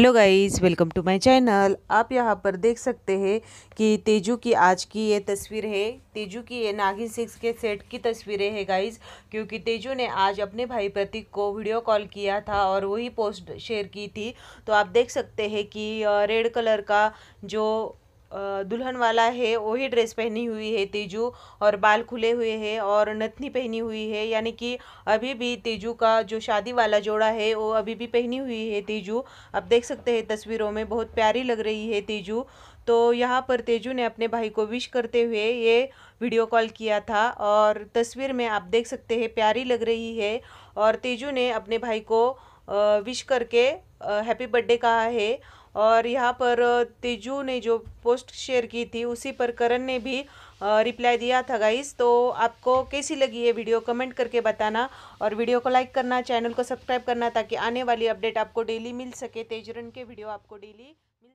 hello guys welcome to my channel आप यहाँ पर देख सकते हैं कि तेजू की आज की ये तस्वीर है तेजू की ये नागिन सिक्स के सेट की तस्वीरें हैं गाइस क्योंकि तेजू ने आज अपने भाई प्रतीक को वीडियो कॉल किया था और वही पोस्ट शेयर की थी तो आप देख सकते हैं कि रेड कलर का जो दुल्हन वाला है वही ड्रेस पहनी हुई है तेजू और बाल खुले हुए हैं और नथनी पहनी हुई है यानी कि अभी भी तेजू का जो शादी वाला जोड़ा है वो अभी भी पहनी हुई है तेजू आप देख सकते हैं तस्वीरों में बहुत प्यारी लग रही है तेजू तो यहाँ पर तेजू ने अपने भाई को विश करते हुए ये वीडियो कॉल किया था और तस्वीर में आप देख सकते हैं प्यारी लग रही है और तेजू ने अपने भाई को विश करके हैप्पी बर्थडे कहा है और यहाँ पर तेजू ने जो पोस्ट शेयर की थी उसी पर करण ने भी रिप्लाई दिया था गाइस तो आपको कैसी लगी ये वीडियो कमेंट करके बताना और वीडियो को लाइक करना चैनल को सब्सक्राइब करना ताकि आने वाली अपडेट आपको डेली मिल सके तेजरन के वीडियो आपको डेली मिल